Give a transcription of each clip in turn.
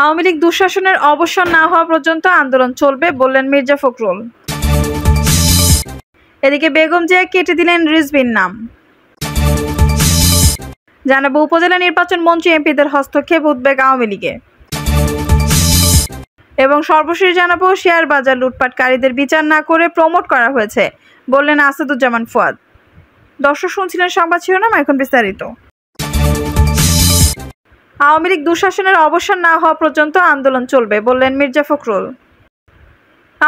আওয়ামী লীগ দুঃশাসনের অবসর না হওয়া পর্যন্ত আন্দোলন চলবে বললেন মির্জা ফখরুল এদিকে বেগম জিয়া কেটে দিলেন রিজবিন নাম জানাবো উপজেলা নির্বাচন মন্ত্রী এমপিদের হস্তক্ষেপ উদ্বেগ আওয়ামী লীগে এবং সর্বশেষ জানাবো শেয়ার বাজার লুটপাটকারীদের বিচার না করে প্রমোট করা হয়েছে বললেন আসাদুজ্জামান ফুয়াদ দর্শক শুনছিলেন সংবাদ শিরোনাম এখন বিস্তারিত আওয়ামী লীগ দুঃশাসনের অবসান না হওয়া পর্যন্ত আন্দোলন চলবে বললেন মির্জা ফখরুল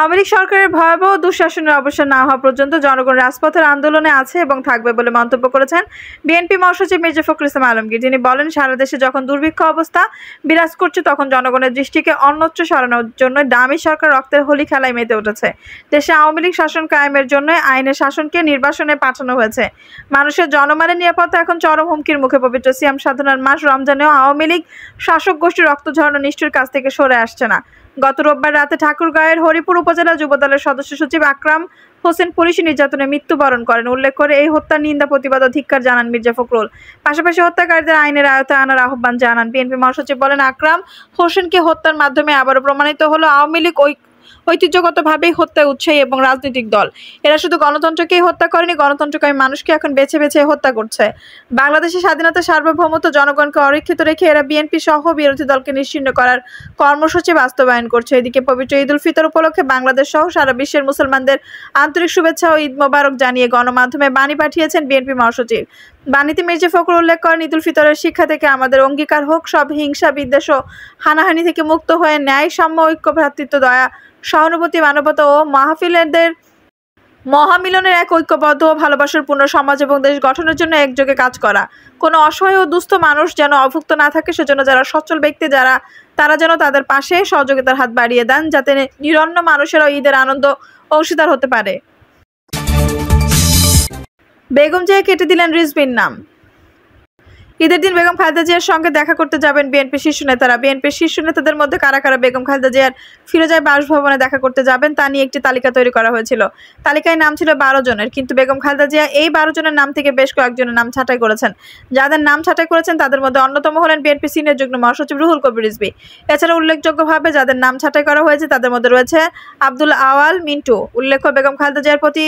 আওয়ামী সরকারের ভয়াবহ দুঃশাসনের অবসান না হওয়া পর্যন্ত জনগণ রাজপথের আন্দোলনে আছে এবং থাকবে বলে মন্তব্য করেছেন বিএনপি মহাসচিব মির্জা ফখর ইসলাম আলমগীর তিনি বলেন সারা দেশে যখন দুর্ভিক্ষ অবস্থা বিরাজ করছে তখন জনগণের দৃষ্টিকে অন্যত্র সরানোর জন্য দামি সরকার রক্তের হোলি খেলায় মেতে উঠেছে দেশে আওয়ামী লীগ শাসন কায়েমের জন্য আইনের শাসনকে নির্বাসনে পাঠানো হয়েছে মানুষের জনমানের নিরাপত্তা এখন চরম হুমকির মুখে পবিত্র সিয়াম সাধনার মাস রমজানেও আওয়ামী লীগ শাসক গোষ্ঠীর রক্ত ঝরানো নিষ্ঠুর কাছ থেকে সরে আসছে না গত রোববার রাতে ঠাকুরগাঁয়ের হরিপুর উপজেলা যুবদলের সদস্য সচিব আকরাম হোসেন পুলিশ নির্যাতনে মৃত্যুবরণ করেন উল্লেখ করে এই হত্যার নিন্দা প্রতিবাদ অধিকার জানান মির্জা ফখরুল পাশাপাশি হত্যাকারীদের আইনের আয়তায় আনার আহ্বান জানান বিএনপি মহাসচিব বলেন আকরাম হোসেনকে হত্যার মাধ্যমে আবারও প্রমাণিত হলো আওয়ামী লীগ ঐতিহ্যগতভাবেই হত্যা উৎসাহী এবং রাজনৈতিক দল এরা শুধু গণতন্ত্রকেই হত্যা করেনি গণতন্ত্রকামী মানুষকে এখন বেছে বেছে হত্যা করছে বাংলাদেশের স্বাধীনতা সার্বভৌমত্ব জনগণকে অরক্ষিত রেখে এরা বিএনপি সহ বিরোধী দলকে নিশ্চিন্ন করার কর্মসূচি বাস্তবায়ন করছে এদিকে পবিত্র ঈদ উল ফিতর উপলক্ষে বাংলাদেশ সহ সারা বিশ্বের মুসলমানদের আন্তরিক শুভেচ্ছা ও ঈদ মোবারক জানিয়ে গণমাধ্যমে বাণী পাঠিয়েছেন বিএনপি মহাসচিব বাণীতে মির্জা ফখর উল্লেখ করেন ঈদুল ফিতরের শিক্ষা থেকে আমাদের অঙ্গীকার হোক সব হিংসা বিদ্বেষ ও হানাহানি থেকে মুক্ত হয়ে ন্যায় সাম্য ঐক্য ভ্রাতৃত্ব দয়া সহানুভূতি মানবতা ও মাহফিলেরদের মহামিলনের এক ঐক্যবদ্ধ ও ভালোবাসার পূর্ণ সমাজ এবং দেশ গঠনের জন্য একযোগে কাজ করা কোনো অসহায় ও দুস্থ মানুষ যেন অভুক্ত না থাকে সেজন্য যারা সচ্ছল ব্যক্তি যারা তারা যেন তাদের পাশে সহযোগিতার হাত বাড়িয়ে দেন যাতে নিরন্ন মানুষেরা ঈদের আনন্দ অংশীদার হতে পারে বেগম জিয়া কেটে দিলেন রিজবির নাম ঈদের দিন বেগম খালেদা জিয়ার সঙ্গে দেখা করতে যাবেন বিএনপি শীর্ষ নেতারা বিএনপি শীর্ষ নেতাদের মধ্যে কারা কারা বেগম খালেদা জিয়ার ফিরোজায় বাসভবনে দেখা করতে যাবেন তা নিয়ে একটি তালিকা তৈরি করা হয়েছিল তালিকায় নাম ছিল বারো জনের কিন্তু বেগম খালেদা জিয়া এই বারো জনের নাম থেকে বেশ কয়েকজনের নাম ছাঁটাই করেছেন যাদের নাম ছাঁটাই করেছেন তাদের মধ্যে অন্যতম হলেন বিএনপি সিনিয়র যুগ্ম মহাসচিব রুহুল কবির রিজবি এছাড়া উল্লেখযোগ্যভাবে যাদের নাম ছাঁটাই করা হয়েছে তাদের মধ্যে রয়েছে আব্দুল আওয়াল মিন্টু উল্লেখ্য বেগম খালেদা জিয়ার প্রতি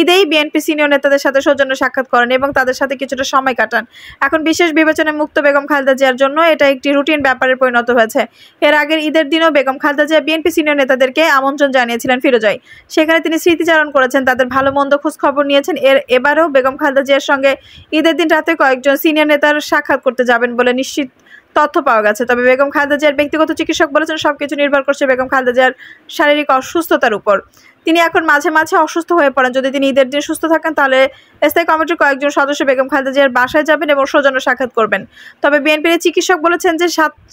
ঈদেই বিএনপি সিনিয়র নেতাদের সাথে সৌজন্য সাক্ষাৎ করেন এবং তাদের সাথে কিছুটা সময় কাটান এখন বিশেষ বিবেচনে মুক্ত বেগম খালেদা জিয়ার জন্য এটা একটি রুটিন ব্যাপারে পরিণত হয়েছে এর আগের ঈদের দিনও বেগম খালেদা জিয়া বিএনপি সিনিয়র নেতাদেরকে আমন্ত্রণ জানিয়েছিলেন ফিরোজয় সেখানে তিনি স্মৃতিচারণ করেছেন তাদের ভালো মন্দ খোঁজখবর নিয়েছেন এর এবারও বেগম খালেদা জিয়ার সঙ্গে ঈদের দিন রাতে কয়েকজন সিনিয়র নেতার সাক্ষাৎ করতে যাবেন বলে নিশ্চিত তথ্য পাওয়া গেছে তবে বেগম খালেদা জিয়ার ব্যক্তিগত চিকিৎসক বলেছেন সবকিছু নির্ভর করছে বেগম খালেদা জিয়ার শারীরিক অসুস্থতার উপর তিনি এখন মাঝে মাঝে অসুস্থ হয়ে পড়েন যদি তিনি ঈদের দিন সুস্থ থাকেন তাহলে স্থায়ী কমিটির কয়েকজন সদস্য বেগম খালেদা জিয়ার বাসায় যাবেন এবং সৌজন্য সাক্ষাৎ করবেন তবে বিএনপির চিকিৎসক বলেছেন যে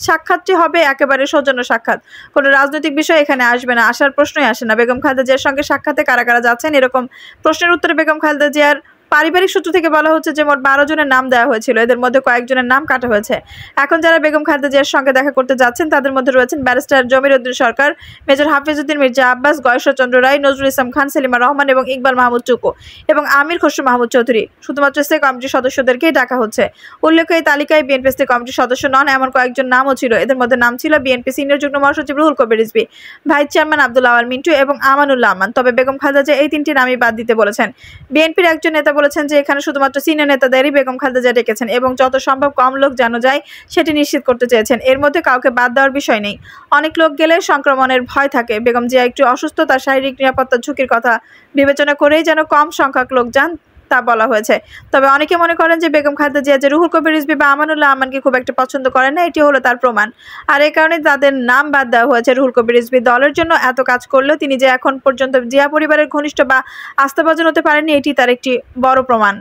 সাক্ষাৎটি হবে একেবারে সৌজন্য সাক্ষাৎ কোনো রাজনৈতিক বিষয় এখানে আসবে না আসার প্রশ্নই আসে না বেগম খালেদা জিয়ার সঙ্গে সাক্ষাতে কারা কারা যাচ্ছেন এরকম প্রশ্নের উত্তরে বেগম খালেদা জিয়ার পারিবারিক সূত্র থেকে বলা হচ্ছে যে মোট বারো জনের নাম দেওয়া হয়েছিল এদের মধ্যে কয়েকজনের নাম কাটা হয়েছে এখন যারা বেগম খালেদা জিয়ার সঙ্গে দেখা করতে যাচ্ছেন তাদের মধ্যে রয়েছেন ব্যারিস্টার জমির উদ্দিন সরকার মেজর হাফিজউদ্দিন মির্জা আব্বাস গয়েশ্বরচন্দ্র রায় নজরুল ইসলাম খান সেলিমা রহমান এবং ইকবাল মাহমুদ চুকু এবং আমির খসরু মাহমুদ চৌধুরী শুধুমাত্র সে কমিটির সদস্যদেরকেই ডাকা হচ্ছে উল্লেখ্য এই তালিকায় বিএনপি সে কমিটির সদস্য নন এমন কয়েকজন নামও ছিল এদের মধ্যে নাম ছিল বিএনপি সিনিয়র যুগ্ম মহাসচিব রুহুল কবির রিজবি ভাইস চেয়ারম্যান আব্দুল আওয়াল মিন্টু এবং আমানুল্লাহ আমান তবে বেগম খালেদা জিয়া এই তিনটি নামই বাদ দিতে বলেছেন বিএনপির একজন নেতা বলেছেন যে এখানে শুধুমাত্র সিনিয়র নেতাদেরই বেগম খালেদা জিয়া ডেকেছেন এবং যত সম্ভব কম লোক যেন যায় সেটি নিশ্চিত করতে চেয়েছেন এর মধ্যে কাউকে বাদ দেওয়ার বিষয় নেই অনেক লোক গেলে সংক্রমণের ভয় থাকে বেগম জিয়া একটু অসুস্থ তার শারীরিক নিরাপত্তা ঝুঁকির কথা বিবেচনা করেই যেন কম সংখ্যক লোক যান তা বলা হয়েছে তবে অনেকে মনে করেন যে বেগম খালেদা জিয়া যে রুহুল কবির রিজবি বা আমানুল্লাহ আমানকে খুব একটা পছন্দ করেন না এটি হলো তার প্রমাণ আর এ কারণে তাদের নাম বাদ দেওয়া হয়েছে রুহুল কবির রিজবি দলের জন্য এত কাজ করলেও তিনি যে এখন পর্যন্ত জিয়া পরিবারের ঘনিষ্ঠ বা আস্থাভাজন হতে পারেননি এটি তার একটি বড় প্রমাণ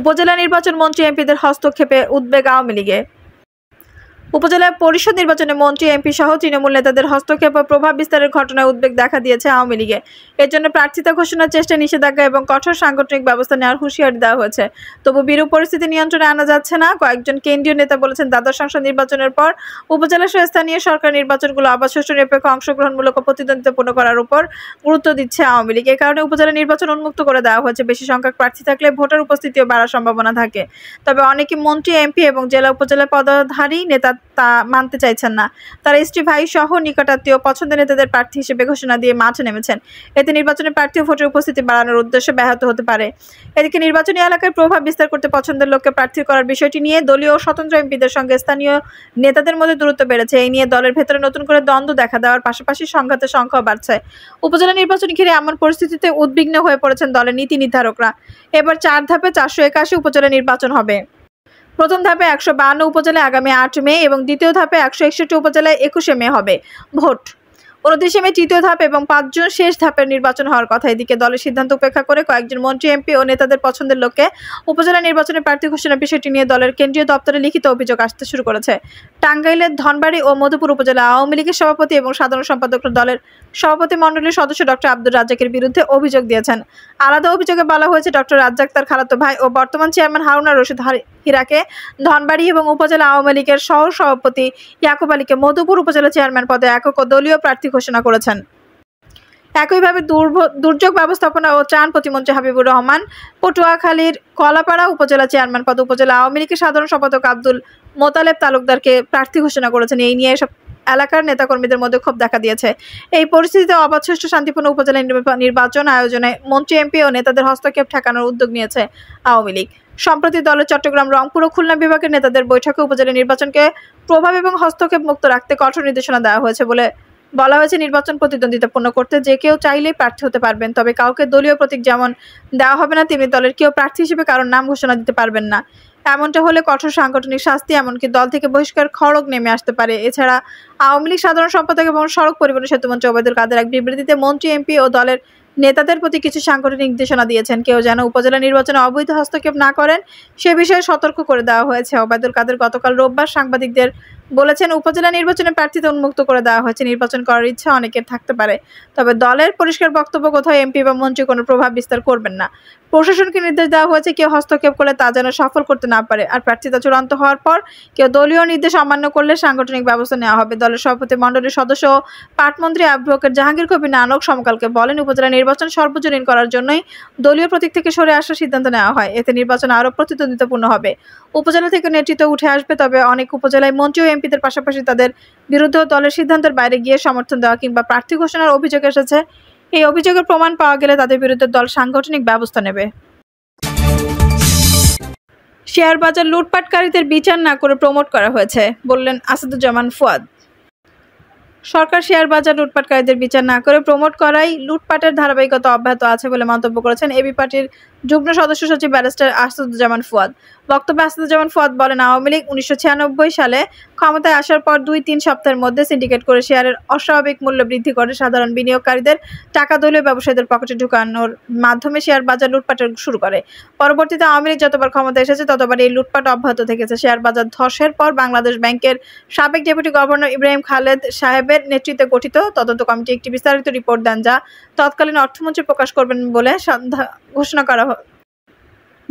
উপজেলা নির্বাচন মন্ত্রী এমপিদের হস্তক্ষেপে উদ্বেগ আওয়ামী লীগে উপজেলা পরিষদ নির্বাচনে মন্ত্রী এমপি সহ তৃণমূল নেতাদের হস্তক্ষেপ ও প্রভাব বিস্তারের ঘটনায় উদ্বেগ দেখা দিয়েছে আওয়ামী লীগে এর জন্য প্রার্থিতা ঘোষণার চেষ্টা নিষেধাজ্ঞা এবং কঠোর সাংগঠনিক ব্যবস্থা নেওয়ার হুঁশিয়ারি দেওয়া হয়েছে তবু বিরূপ পরিস্থিতি নিয়ন্ত্রণে আনা যাচ্ছে না কয়েকজন কেন্দ্রীয় নেতা বলেছেন দ্বাদশ সংসদ নির্বাচনের পর উপজেলা সহ স্থানীয় সরকার নির্বাচনগুলো আবার সুষ্ঠু নিরপেক্ষ অংশগ্রহণমূলক প্রতিদ্বন্দ্বিতাপূর্ণ করার উপর গুরুত্ব দিচ্ছে আওয়ামী লীগ এ কারণে উপজেলা নির্বাচন উন্মুক্ত করে দেওয়া হয়েছে বেশি সংখ্যক প্রার্থী থাকলে ভোটার উপস্থিতিও বাড়ার সম্ভাবনা থাকে তবে অনেকে মন্ত্রী এমপি এবং জেলা উপজেলা পদাধারী নেতা তা মানতে চাইছেন না তারা স্ত্রী ভাই সহ নিকটাত্মীয় পছন্দের নেতাদের প্রার্থী হিসেবে ঘোষণা দিয়ে মাঠে নেমেছেন এতে নির্বাচনে প্রার্থী ও ভোটের উপস্থিতি বাড়ানোর উদ্দেশ্যে ব্যাহত হতে পারে এদিকে নির্বাচনী এলাকায় প্রভাব বিস্তার করতে পছন্দের লোককে প্রার্থী করার বিষয়টি নিয়ে দলীয় স্বতন্ত্র এমপিদের সঙ্গে স্থানীয় নেতাদের মধ্যে দূরত্ব বেড়েছে এই নিয়ে দলের ভেতরে নতুন করে দ্বন্দ্ব দেখা দেওয়ার পাশাপাশি সংঘাতের সংখ্যাও বাড়ছে উপজেলা নির্বাচন ঘিরে এমন পরিস্থিতিতে উদ্বিগ্ন হয়ে পড়েছেন দলের নীতি নির্ধারকরা এবার চার ধাপে চারশো একাশি উপজেলা নির্বাচন হবে প্রথম ধাপে একশো বাহান্ন উপজেলায় আগামী আট মে এবং দ্বিতীয় ধাপে একশো একষট্টি উপজেলায় একুশে মে হবে ভোট উনত্রিশে মে তৃতীয় ধাপ এবং পাঁচজন শেষ ধাপের নির্বাচন হওয়ার কথা এদিকে দলের সিদ্ধান্ত উপেক্ষা করে কয়েকজন মন্ত্রী এমপি ও নেতাদের পছন্দের লোককে উপজেলা নির্বাচনে প্রার্থী ঘোষণা বিষয়টি নিয়ে দলের কেন্দ্রীয় দপ্তরে লিখিত অভিযোগ আসতে শুরু করেছে টাঙ্গাইলের ধনবাড়ি ও মধুপুর উপজেলা আওয়ামী লীগের সভাপতি এবং সাধারণ সম্পাদক দলের সভাপতি মণ্ডলীর সদস্য ডক্টর আব্দুর রাজ্জাকের বিরুদ্ধে অভিযোগ দিয়েছেন আলাদা অভিযোগে বলা হয়েছে ডক্টর রাজ্জাক তার খালাতো ভাই ও বর্তমান চেয়ারম্যান হারুনা রশিদ হীরাকে ধনবাড়ি এবং উপজেলা আওয়ামী লীগের সহ সভাপতি ইয়াকুব আলীকে মধুপুর উপজেলা চেয়ারম্যান পদে একক দলীয় প্রার্থী ঘোষণা করেছেন একইভাবে দুর্যোগ ব্যবস্থাপনা ও ত্রাণ প্রতিমন্ত্রী হাবিবুর রহমান পটুয়াখালীর কলাপাড়া উপজেলা চেয়ারম্যান পদ উপজেলা আওয়ামী লীগের সাধারণ সম্পাদক আব্দুল মোতালেব তালুকদারকে প্রার্থী ঘোষণা করেছেন এই নিয়ে এলাকার নেতাকর্মীদের মধ্যে ক্ষোভ দেখা দিয়েছে এই পরিস্থিতিতে অবশিষ্ট শান্তিপূর্ণ উপজেলা নির্বাচন আয়োজনে মন্ত্রী এমপি ও নেতাদের হস্তক্ষেপ ঠেকানোর উদ্যোগ নিয়েছে আওয়ামী লীগ সম্প্রতি দলের চট্টগ্রাম রংপুর ও খুলনা বিভাগের নেতাদের বৈঠকে উপজেলা নির্বাচনকে প্রভাব এবং হস্তক্ষেপ মুক্ত রাখতে কঠোর নির্দেশনা দেওয়া হয়েছে বলে বলা হয়েছে নির্বাচন প্রতিদ্বন্দ্বিতাপূর্ণ করতে যে কেউ চাইলেই প্রার্থী হতে পারবেন তবে কাউকে দলীয় প্রতীক যেমন দেওয়া হবে না তেমনি দলের কেউ প্রার্থী হিসেবে কারোর নাম ঘোষণা দিতে পারবেন না এমনটা হলে কঠোর সাংগঠনিক শাস্তি এমনকি দল থেকে বহিষ্কার খড়গ নেমে আসতে পারে এছাড়া আওয়ামী লীগ সাধারণ সম্পাদক এবং সড়ক পরিবহন সেতুমন্ত্রী ওবায়দুল কাদের এক বিবৃতিতে মন্ত্রী এমপি ও দলের নেতাদের প্রতি কিছু সাংগঠনিক নির্দেশনা দিয়েছেন কেউ যেন উপজেলা নির্বাচনে অবৈধ হস্তক্ষেপ না করেন সে বিষয়ে সতর্ক করে দেওয়া হয়েছে ওবায়দুল কাদের গতকাল রোববার সাংবাদিকদের বলেছেন উপজেলা নির্বাচনে প্রার্থীদের উন্মুক্ত করে দেওয়া হয়েছে নির্বাচন করার ইচ্ছা অনেকের থাকতে পারে তবে দলের পরিষ্কার বক্তব্য কোথাও এমপি বা মন্ত্রী কোনো প্রভাব বিস্তার করবেন না প্রশাসনকে নির্দেশ দেওয়া হয়েছে কেউ হস্তক্ষেপ করলে তা যেন সফল করতে না পারে আর প্রার্থীতা চূড়ান্ত হওয়ার পর কেউ দলীয় নির্দেশ অমান্য করলে সাংগঠনিক ব্যবস্থা নেওয়া হবে দলের সভাপতি মণ্ডলীর সদস্য পাটমন্ত্রী অ্যাডভোকেট জাহাঙ্গীর কবি নানক সমকালকে বলেন উপজেলা নির্বাচন সর্বজনীন করার জন্যই দলীয় প্রতীক থেকে সরে আসার সিদ্ধান্ত নেওয়া হয় এতে নির্বাচন আরও প্রতিদ্বন্দ্বিতাপূর্ণ হবে উপজেলা থেকে নেতৃত্ব উঠে আসবে তবে অনেক উপজেলায় মন্ত্রী এমপিদের পাশাপাশি তাদের বিরুদ্ধেও দলের সিদ্ধান্তের বাইরে গিয়ে সমর্থন দেওয়া কিংবা প্রার্থী ঘোষণার অভিযোগ এসেছে এই অভিযোগের প্রমাণ পাওয়া গেলে তাদের বিরুদ্ধে দল সাংগঠনিক ব্যবস্থা নেবে শেয়ার বাজার লুটপাটকারীদের বিচার না করে প্রমোট করা হয়েছে বললেন আসাদুজ্জামান ফুয়াদ সরকার শেয়ার বাজার লুটপাটকারীদের বিচার না করে প্রমোট করাই লুটপাটের ধারাবাহিকতা অব্যাহত আছে বলে মন্তব্য করেছেন এবি পার্টির যুগ্ম সদস্য সচিব ব্যারিস্টার আসাদুজ্জামান ফুয়াদ বক্তব্যে আসাদুজ্জামান ফুয়াদ বলেন আওয়ামী লীগ উনিশশো সালে ক্ষমতায় আসার পর দুই তিন সপ্তাহের মধ্যে সিন্ডিকেট করে শেয়ারের অস্বাভাবিক মূল্য বৃদ্ধি করে সাধারণ বিনিয়োগকারীদের টাকা দলীয় ব্যবসায়ীদের পকেটে ঢুকানোর মাধ্যমে শেয়ার বাজার লুটপাটের শুরু করে পরবর্তীতে আওয়ামী লীগ যতবার ক্ষমতা এসেছে ততবার এই লুটপাট অব্যাহত থেকেছে শেয়ার বাজার ধসের পর বাংলাদেশ ব্যাংকের সাবেক ডেপুটি গভর্নর ইব্রাহিম খালেদ সাহেবের সাহেবের নেতৃত্বে গঠিত তদন্ত কমিটি একটি বিস্তারিত রিপোর্ট দেন যা তৎকালীন অর্থমন্ত্রী প্রকাশ করবেন বলে ঘোষণা করা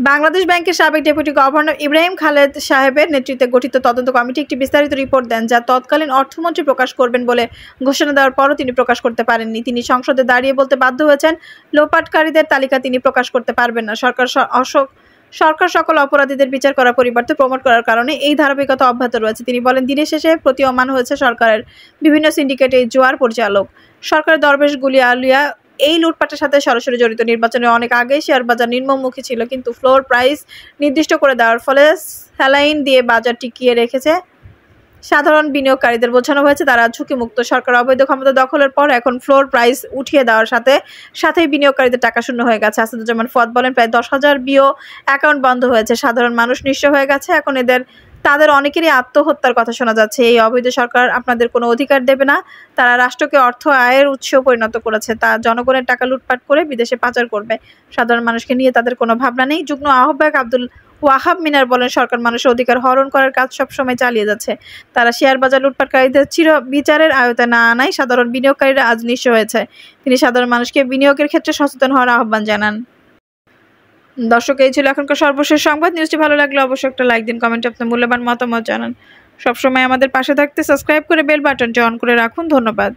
বাংলাদেশ ব্যাংকের সাবেক ডেপুটি গভর্নর ইব্রাহিম খালেদ সাহেবের নেতৃত্বে গঠিত তদন্ত কমিটি একটি বিস্তারিত রিপোর্ট দেন যা তৎকালীন অর্থমন্ত্রী প্রকাশ করবেন বলে ঘোষণা দেওয়ার পরও তিনি প্রকাশ করতে পারেননি তিনি সংসদে দাঁড়িয়ে বলতে বাধ্য হয়েছেন লোপাটকারীদের তালিকা তিনি প্রকাশ করতে পারবেন না সরকার অশোক সরকার সকল অপরাধীদের বিচার করার পরিবর্তে প্রমোট করার কারণে এই ধারাবাহিকতা অব্যাহত রয়েছে তিনি বলেন দিনের শেষে প্রতীয়মান হয়েছে সরকারের বিভিন্ন সিন্ডিকেটে জোয়ার পরিচালক সরকারের দরবেশ গুলিয়া আলুয়া এই লুটপাটের সাথে সরাসরি জড়িত নির্বাচনে অনেক আগে শেয়ার বাজার নিম্নমুখী ছিল কিন্তু ফ্লোর প্রাইস নির্দিষ্ট করে দেওয়ার ফলে স্যালাইন দিয়ে বাজার টিকিয়ে রেখেছে সাধারণ বিনিয়োগকারীদের বোঝানো হয়েছে তারা ঝুঁকিমুক্ত সরকার অবৈধ ক্ষমতা দখলের পর এখন ফ্লোর প্রাইস উঠিয়ে দেওয়ার সাথে সাথেই বিনিয়োগকারীদের টাকা শূন্য হয়ে গেছে আসাদুজ্জামান ফত বলেন প্রায় দশ হাজার বিও অ্যাকাউন্ট বন্ধ হয়েছে সাধারণ মানুষ নিঃস্ব হয়ে গেছে এখন এদের তাদের অনেকেরই আত্মহত্যার কথা শোনা যাচ্ছে এই অবৈধ সরকার আপনাদের কোনো অধিকার দেবে না তারা রাষ্ট্রকে অর্থ আয়ের উৎস পরিণত করেছে তা জনগণের টাকা লুটপাট করে বিদেশে পাচার করবে সাধারণ মানুষকে নিয়ে তাদের কোনো ভাবনা নেই যুগ্ম আহ্বায়ক আব্দুল ওয়াহাব মিনার বলেন সরকার মানুষের অধিকার হরণ করার কাজ সবসময় চালিয়ে যাচ্ছে তারা শেয়ার বাজার লুটপাটকারীদের চির বিচারের আয়তে না আনায় সাধারণ বিনিয়োগকারীরা আজ নিঃস্ব হয়েছে তিনি সাধারণ মানুষকে বিনিয়োগের ক্ষেত্রে সচেতন হওয়ার আহ্বান জানান দর্শক এই ছিল এখনকার সর্বশেষ সংবাদ নিউজটি ভালো লাগলে অবশ্যই একটা লাইক দিন কমেন্টে আপনার মূল্যবান মতামত জানান সবসময় আমাদের পাশে থাকতে সাবস্ক্রাইব করে বেল বাটনটি অন করে রাখুন ধন্যবাদ